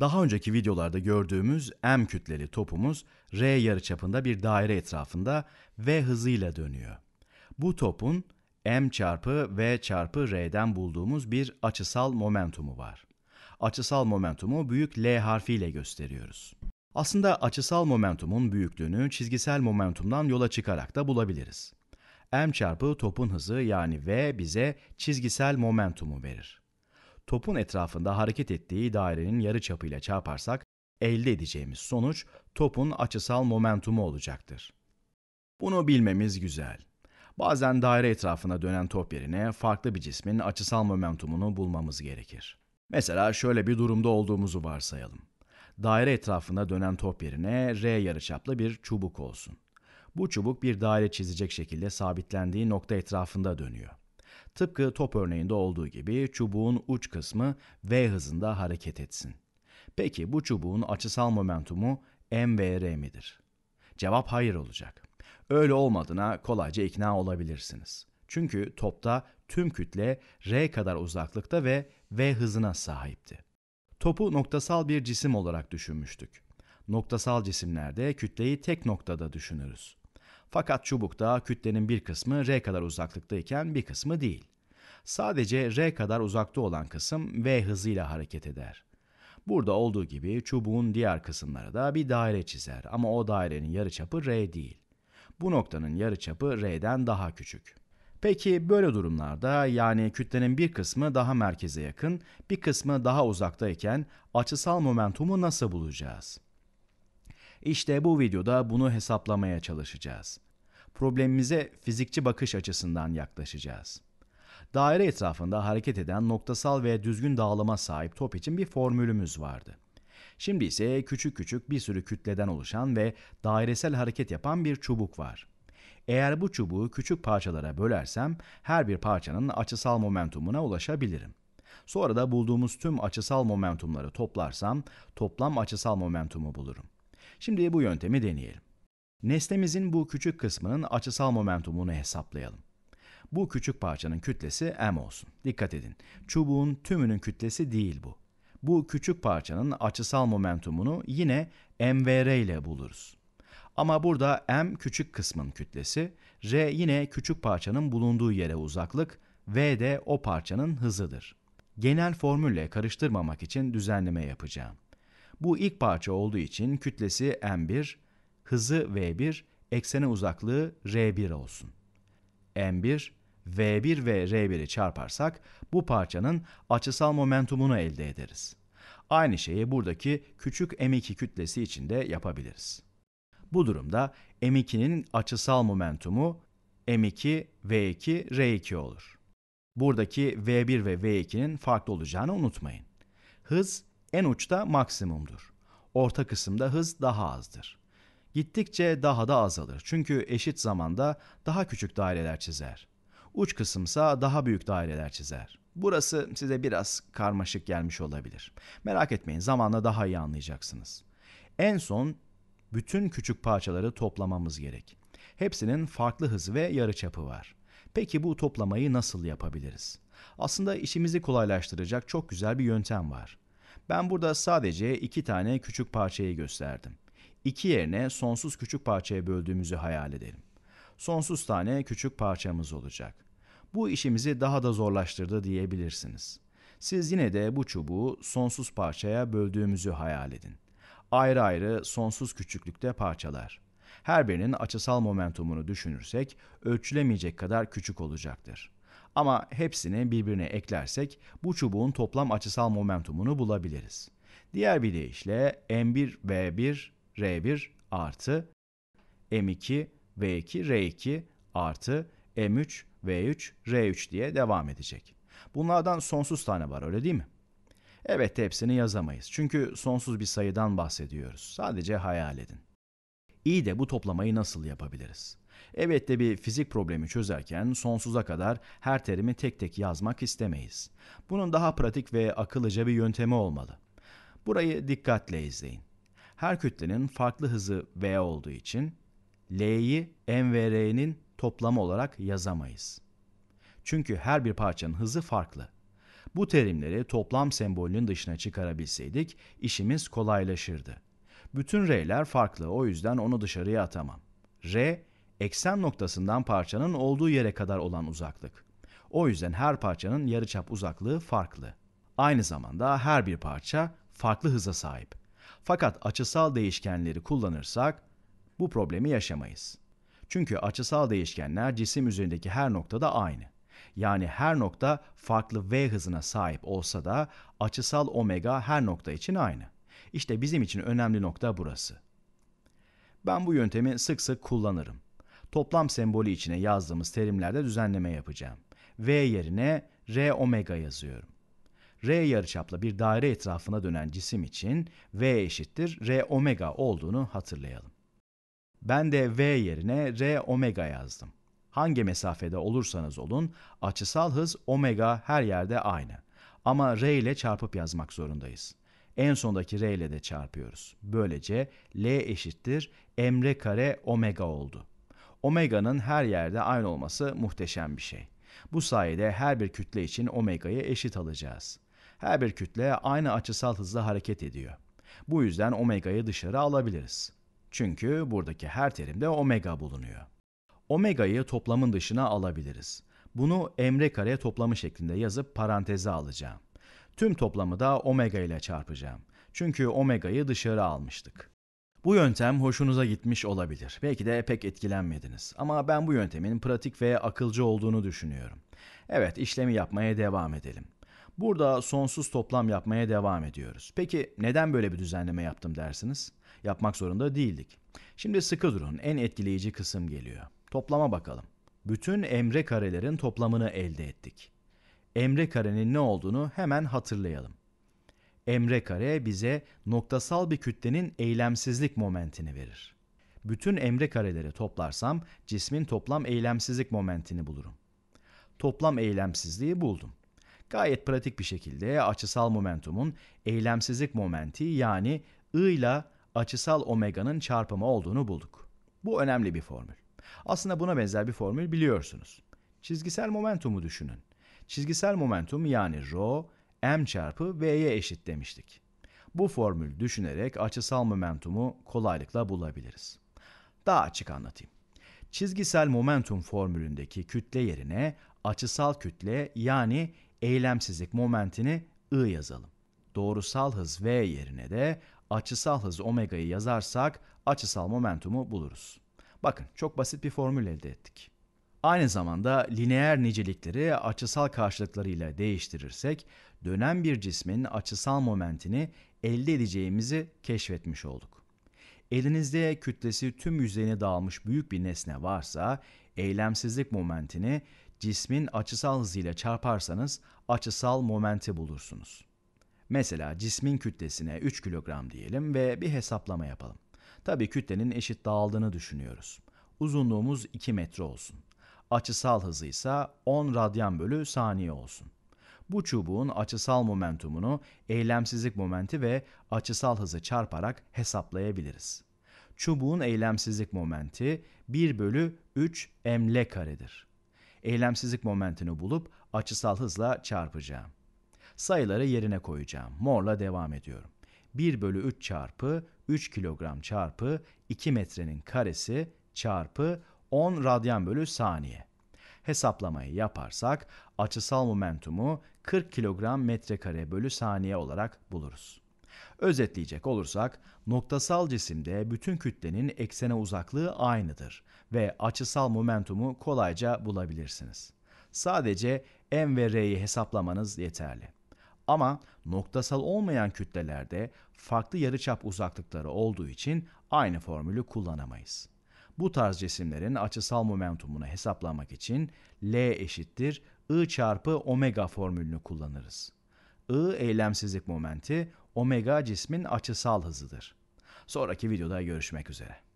Daha önceki videolarda gördüğümüz M kütleli topumuz R yarıçapında bir daire etrafında V hızıyla dönüyor. Bu topun M çarpı V çarpı R'den bulduğumuz bir açısal momentumu var. Açısal momentumu büyük L harfiyle gösteriyoruz. Aslında açısal momentumun büyüklüğünü çizgisel momentumdan yola çıkarak da bulabiliriz. M çarpı topun hızı yani V bize çizgisel momentumu verir topun etrafında hareket ettiği dairenin yarı çapıyla çarparsak elde edeceğimiz sonuç topun açısal momentumu olacaktır. Bunu bilmemiz güzel. Bazen daire etrafına dönen top yerine farklı bir cismin açısal momentumunu bulmamız gerekir. Mesela şöyle bir durumda olduğumuzu varsayalım. Daire etrafında dönen top yerine R yarıçaplı bir çubuk olsun. Bu çubuk bir daire çizecek şekilde sabitlendiği nokta etrafında dönüyor. Tıpkı top örneğinde olduğu gibi çubuğun uç kısmı V hızında hareket etsin. Peki bu çubuğun açısal momentumu mvr midir? Cevap hayır olacak. Öyle olmadığına kolayca ikna olabilirsiniz. Çünkü topta tüm kütle r kadar uzaklıkta ve v hızına sahipti. Topu noktasal bir cisim olarak düşünmüştük. Noktasal cisimlerde kütleyi tek noktada düşünürüz. Fakat çubukta kütlenin bir kısmı R kadar uzaklıktayken bir kısmı değil. Sadece R kadar uzakta olan kısım V hızıyla hareket eder. Burada olduğu gibi çubuğun diğer kısımları da bir daire çizer ama o dairenin yarıçapı R değil. Bu noktanın yarıçapı R'den daha küçük. Peki böyle durumlarda yani kütlenin bir kısmı daha merkeze yakın, bir kısmı daha uzaktayken açısal momentumu nasıl bulacağız? İşte bu videoda bunu hesaplamaya çalışacağız. Problemimize fizikçi bakış açısından yaklaşacağız. Daire etrafında hareket eden noktasal ve düzgün dağılıma sahip top için bir formülümüz vardı. Şimdi ise küçük küçük bir sürü kütleden oluşan ve dairesel hareket yapan bir çubuk var. Eğer bu çubuğu küçük parçalara bölersem her bir parçanın açısal momentumuna ulaşabilirim. Sonra da bulduğumuz tüm açısal momentumları toplarsam toplam açısal momentumu bulurum. Şimdi bu yöntemi deneyelim. Nesnemizin bu küçük kısmının açısal momentumunu hesaplayalım. Bu küçük parçanın kütlesi m olsun. Dikkat edin. Çubuğun tümünün kütlesi değil bu. Bu küçük parçanın açısal momentumunu yine mvr ile buluruz. Ama burada m küçük kısmın kütlesi, r yine küçük parçanın bulunduğu yere uzaklık, v de o parçanın hızıdır. Genel formülle karıştırmamak için düzenleme yapacağım. Bu ilk parça olduğu için kütlesi m1, hızı v1, eksene uzaklığı r1 olsun. m1, v1 ve r1'i çarparsak bu parçanın açısal momentumunu elde ederiz. Aynı şeyi buradaki küçük m2 kütlesi için de yapabiliriz. Bu durumda m2'nin açısal momentumu m2, v2, r2 olur. Buradaki v1 ve v2'nin farklı olacağını unutmayın. Hız en uçta maksimumdur. Orta kısımda hız daha azdır. Gittikçe daha da azalır çünkü eşit zamanda daha küçük daireler çizer. Uç kısımsa daha büyük daireler çizer. Burası size biraz karmaşık gelmiş olabilir. Merak etmeyin zamanla daha iyi anlayacaksınız. En son bütün küçük parçaları toplamamız gerek. Hepsinin farklı hız ve yarıçapı var. Peki bu toplamayı nasıl yapabiliriz? Aslında işimizi kolaylaştıracak çok güzel bir yöntem var. Ben burada sadece iki tane küçük parçayı gösterdim. İki yerine sonsuz küçük parçaya böldüğümüzü hayal edelim. Sonsuz tane küçük parçamız olacak. Bu işimizi daha da zorlaştırdı diyebilirsiniz. Siz yine de bu çubuğu sonsuz parçaya böldüğümüzü hayal edin. Ayrı ayrı sonsuz küçüklükte parçalar. Her birinin açısal momentumunu düşünürsek ölçülemeyecek kadar küçük olacaktır. Ama hepsini birbirine eklersek bu çubuğun toplam açısal momentumunu bulabiliriz. Diğer bir deyişle M1 V1 R1 artı M2 V2 R2 artı M3 V3 R3 diye devam edecek. Bunlardan sonsuz tane var öyle değil mi? Evet hepsini yazamayız. Çünkü sonsuz bir sayıdan bahsediyoruz. Sadece hayal edin. İyi de bu toplamayı nasıl yapabiliriz? Evet de bir fizik problemi çözerken sonsuza kadar her terimi tek tek yazmak istemeyiz. Bunun daha pratik ve akıllıca bir yöntemi olmalı. Burayı dikkatle izleyin. Her kütlenin farklı hızı v olduğu için L'yi m ve toplamı olarak yazamayız. Çünkü her bir parçanın hızı farklı. Bu terimleri toplam sembolünün dışına çıkarabilseydik işimiz kolaylaşırdı. Bütün r'ler farklı o yüzden onu dışarıya atamam. R eksen noktasından parçanın olduğu yere kadar olan uzaklık. O yüzden her parçanın yarıçap uzaklığı farklı. Aynı zamanda her bir parça farklı hıza sahip. Fakat açısal değişkenleri kullanırsak bu problemi yaşamayız. Çünkü açısal değişkenler cisim üzerindeki her noktada aynı. Yani her nokta farklı v hızına sahip olsa da açısal omega her nokta için aynı. İşte bizim için önemli nokta burası. Ben bu yöntemi sık sık kullanırım toplam sembolü içine yazdığımız terimlerde düzenleme yapacağım. V yerine R omega yazıyorum. R yarıçapla bir daire etrafına dönen cisim için V eşittir R omega olduğunu hatırlayalım. Ben de V yerine R omega yazdım. Hangi mesafede olursanız olun açısal hız omega her yerde aynı. Ama R ile çarpıp yazmak zorundayız. En sondaki R ile de çarpıyoruz. Böylece L eşittir m r kare omega oldu omega'nın her yerde aynı olması muhteşem bir şey. Bu sayede her bir kütle için omega'yı eşit alacağız. Her bir kütle aynı açısal hızla hareket ediyor. Bu yüzden omega'yı dışarı alabiliriz. Çünkü buradaki her terimde omega bulunuyor. Omega'yı toplamın dışına alabiliriz. Bunu emre kare toplamı şeklinde yazıp paranteze alacağım. Tüm toplamı da omega ile çarpacağım. Çünkü omega'yı dışarı almıştık. Bu yöntem hoşunuza gitmiş olabilir. Belki de pek etkilenmediniz. Ama ben bu yöntemin pratik ve akılcı olduğunu düşünüyorum. Evet, işlemi yapmaya devam edelim. Burada sonsuz toplam yapmaya devam ediyoruz. Peki neden böyle bir düzenleme yaptım dersiniz? Yapmak zorunda değildik. Şimdi sıkı durun. En etkileyici kısım geliyor. Toplama bakalım. Bütün emre karelerin toplamını elde ettik. Emre karenin ne olduğunu hemen hatırlayalım emre kare bize noktasal bir kütlenin eylemsizlik momentini verir. Bütün emre kareleri toplarsam cismin toplam eylemsizlik momentini bulurum. Toplam eylemsizliği buldum. Gayet pratik bir şekilde açısal momentumun eylemsizlik momenti yani I ile açısal omega'nın çarpımı olduğunu bulduk. Bu önemli bir formül. Aslında buna benzer bir formül biliyorsunuz. Çizgisel momentumu düşünün. Çizgisel momentum yani rho m çarpı v'ye eşit demiştik. Bu formül düşünerek açısal momentumu kolaylıkla bulabiliriz. Daha açık anlatayım. Çizgisel momentum formülündeki kütle yerine açısal kütle yani eylemsizlik momentini I yazalım. Doğrusal hız V yerine de açısal hız omega'yı yazarsak açısal momentumu buluruz. Bakın çok basit bir formül elde ettik. Aynı zamanda lineer nicelikleri açısal karşılıklarıyla değiştirirsek dönen bir cismin açısal momentini elde edeceğimizi keşfetmiş olduk. Elinizde kütlesi tüm yüzeyine dağılmış büyük bir nesne varsa eylemsizlik momentini cismin açısal hızıyla çarparsanız açısal momenti bulursunuz. Mesela cismin kütlesine 3 kilogram diyelim ve bir hesaplama yapalım. Tabii kütlenin eşit dağıldığını düşünüyoruz. Uzunluğumuz 2 metre olsun açısal hızı ise 10 radyan bölü saniye olsun. Bu çubuğun açısal momentumunu eylemsizlik momenti ve açısal hızı çarparak hesaplayabiliriz. Çubuğun eylemsizlik momenti 1 bölü 3 ml karedir. Eylemsizlik momentini bulup açısal hızla çarpacağım. Sayıları yerine koyacağım. Morla devam ediyorum. 1 bölü 3 çarpı 3 kilogram çarpı 2 metrenin karesi çarpı 10 radyan bölü saniye. Hesaplamayı yaparsak açısal momentumu 40 kilogram metrekare bölü saniye olarak buluruz. Özetleyecek olursak noktasal cisimde bütün kütlenin eksene uzaklığı aynıdır ve açısal momentumu kolayca bulabilirsiniz. Sadece m ve r'yi hesaplamanız yeterli. Ama noktasal olmayan kütlelerde farklı yarıçap uzaklıkları olduğu için aynı formülü kullanamayız. Bu tarz cisimlerin açısal momentumunu hesaplamak için L eşittir I çarpı omega formülünü kullanırız. I eylemsizlik momenti omega cismin açısal hızıdır. Sonraki videoda görüşmek üzere.